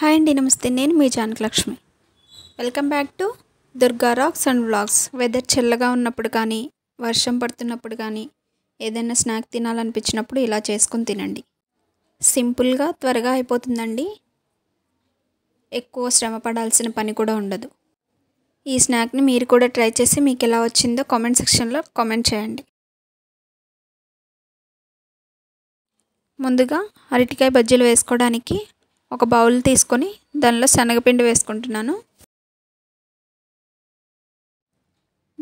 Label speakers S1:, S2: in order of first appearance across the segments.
S1: hi అండి నమస్తే నేను మీ Janakalakshmi welcome back to Durga rocks and vlogs weather చల్లగా ఉన్నప్పుడు కానీ వర్షం పడుతున్నప్పుడు కానీ ఏదైనా స్నాక్ తినాలనిపించినప్పుడు ఇలా చేసుకుని తినండి సింపుల్గా త్వరగా అయిపోతుందండి ఎక్కువ శ్రమ పడాల్సిన పని
S2: కూడా ఉండదు ఈ
S1: స్నాక్ని మీరు కూడా ట్రై చేసి మీకు ఎలా వచ్చిందో కామెంట్ సెక్షన్లో కామెంట్ చేయండి ముందుగా అరటికాయ బజ్జీలు వేసుకోవడానికి ఒక బౌల్ తీసుకొని దానిలో శనగపిండి వేసుకుంటున్నాను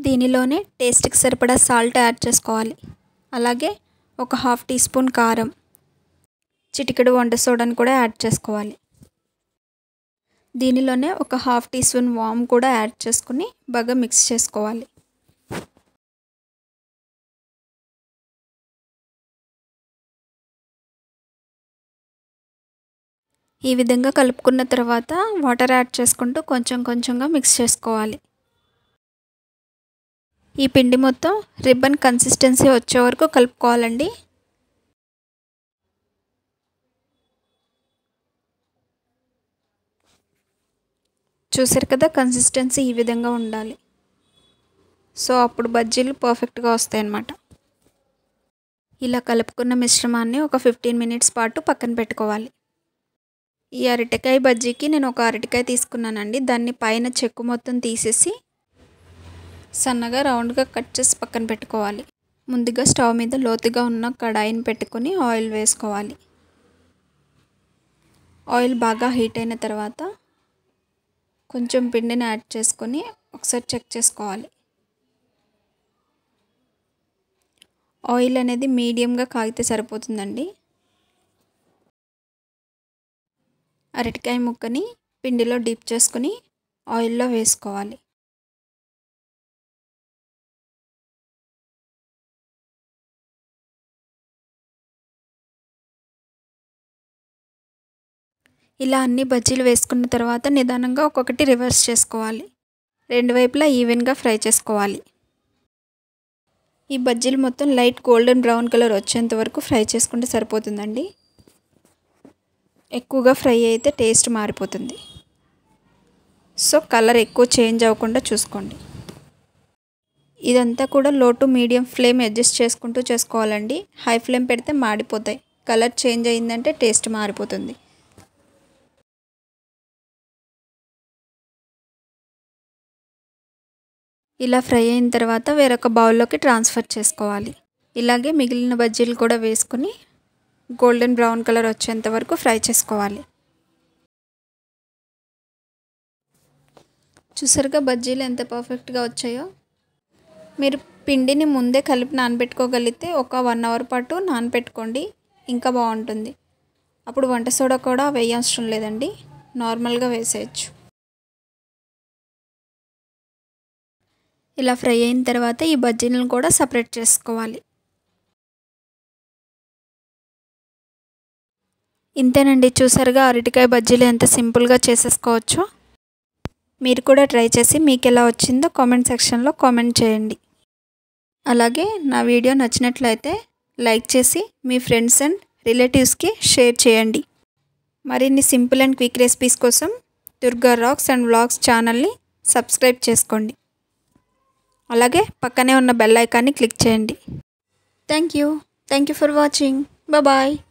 S1: దీనిలోనే టేస్ట్కి సరిపడా సాల్ట్ యాడ్ చేసుకోవాలి అలాగే ఒక హాఫ్ టీ స్పూన్ కారం చిటికెడు వంట సోడాని కూడా యాడ్ చేసుకోవాలి దీనిలోనే ఒక హాఫ్ టీ
S2: స్పూన్ వామ్ కూడా యాడ్ చేసుకుని బాగా మిక్స్ చేసుకోవాలి ఈ విధంగా కలుపుకున్న తర్వాత వాటర్ యాడ్ చేసుకుంటూ కొంచెం
S1: కొంచెంగా మిక్స్ చేసుకోవాలి ఈ పిండి మొత్తం రిబ్బన్ కన్సిస్టెన్సీ వచ్చే వరకు కలుపుకోవాలండి చూసారు కదా కన్సిస్టెన్సీ ఈ విధంగా ఉండాలి సో అప్పుడు బజ్జీలు పర్ఫెక్ట్గా వస్తాయి అన్నమాట ఇలా కలుపుకున్న మిశ్రమాన్ని ఒక ఫిఫ్టీన్ మినిట్స్ పాటు పక్కన పెట్టుకోవాలి ఈ అరటికాయ బజ్జీకి నేను ఒక అరటికాయ తీసుకున్నానండి దాన్ని పైన చెక్కు మొత్తం తీసేసి సన్నగా రౌండ్గా కట్ చేసి పక్కన పెట్టుకోవాలి ముందుగా స్టవ్ మీద లోతుగా ఉన్న కడాయిని పెట్టుకొని ఆయిల్ వేసుకోవాలి ఆయిల్ బాగా హీట్ అయిన తర్వాత కొంచెం పిండిని యాడ్ చేసుకొని ఒకసారి చెక్ చేసుకోవాలి ఆయిల్ అనేది మీడియంగా కాగితే సరిపోతుందండి
S2: అరటికాయ ముక్కని పిండిలో డీప్ చేసుకుని ఆయిల్లో వేసుకోవాలి ఇలా అన్ని బజ్జీలు వేసుకున్న తర్వాత నిదానంగా ఒక్కొక్కటి రివర్స్
S1: చేసుకోవాలి రెండు వైపులా ఈవెన్గా ఫ్రై చేసుకోవాలి ఈ బజ్జీలు మొత్తం లైట్ గోల్డెన్ బ్రౌన్ కలర్ వచ్చేంత వరకు ఫ్రై చేసుకుంటే సరిపోతుందండి ఎక్కువగా ఫ్రై అయితే టేస్ట్ మారిపోతుంది సో కలర్ ఎక్కువ చేంజ్ అవ్వకుండా చూసుకోండి ఇదంతా కూడా లో టు మీడియం ఫ్లేమ్ అడ్జస్ట్ చేసుకుంటూ చేసుకోవాలండి హై ఫ్లేమ్ పెడితే మాడిపోతాయి కలర్ చేంజ్ అయిందంటే
S2: టేస్ట్ మారిపోతుంది ఇలా ఫ్రై అయిన తర్వాత వేరొక బౌల్లోకి ట్రాన్స్ఫర్
S1: చేసుకోవాలి ఇలాగే మిగిలిన బజ్జీలు కూడా వేసుకుని గోల్డెన్ బ్రౌన్ కలర్ వచ్చేంత వరకు ఫ్రై చేసుకోవాలి చూసారుగా బజ్జీలు ఎంత పర్ఫెక్ట్గా వచ్చాయో మీరు పిండిని ముందే కలిపి నానబెట్టుకోగలిగితే ఒక వన్ అవర్ పాటు నానబెట్టుకోండి ఇంకా బాగుంటుంది అప్పుడు వంట సోడా కూడా వేయవసరం లేదండి నార్మల్గా వేసేయచ్చు
S2: ఇలా ఫ్రై అయిన తర్వాత ఈ బజ్జీలను కూడా సపరేట్ చేసుకోవాలి ఇంతేనండి చూసారుగా అరటికాయ బజ్జీలు ఎంత సింపుల్గా చేసేసుకోవచ్చు
S1: మీరు కూడా ట్రై చేసి మీకు ఎలా వచ్చిందో కామెంట్ సెక్షన్లో కామెంట్ చేయండి అలాగే నా వీడియో నచ్చినట్లయితే లైక్ చేసి మీ ఫ్రెండ్స్ అండ్ రిలేటివ్స్కి షేర్ చేయండి మరిన్ని సింపుల్ అండ్ క్విక్ రెసిపీస్ కోసం దుర్గా రాక్స్ అండ్ వ్లాగ్స్ ఛానల్ని సబ్స్క్రైబ్ చేసుకోండి అలాగే పక్కనే ఉన్న బెల్ ఐకాన్ని క్లిక్
S2: చేయండి thank you thank you for watching bye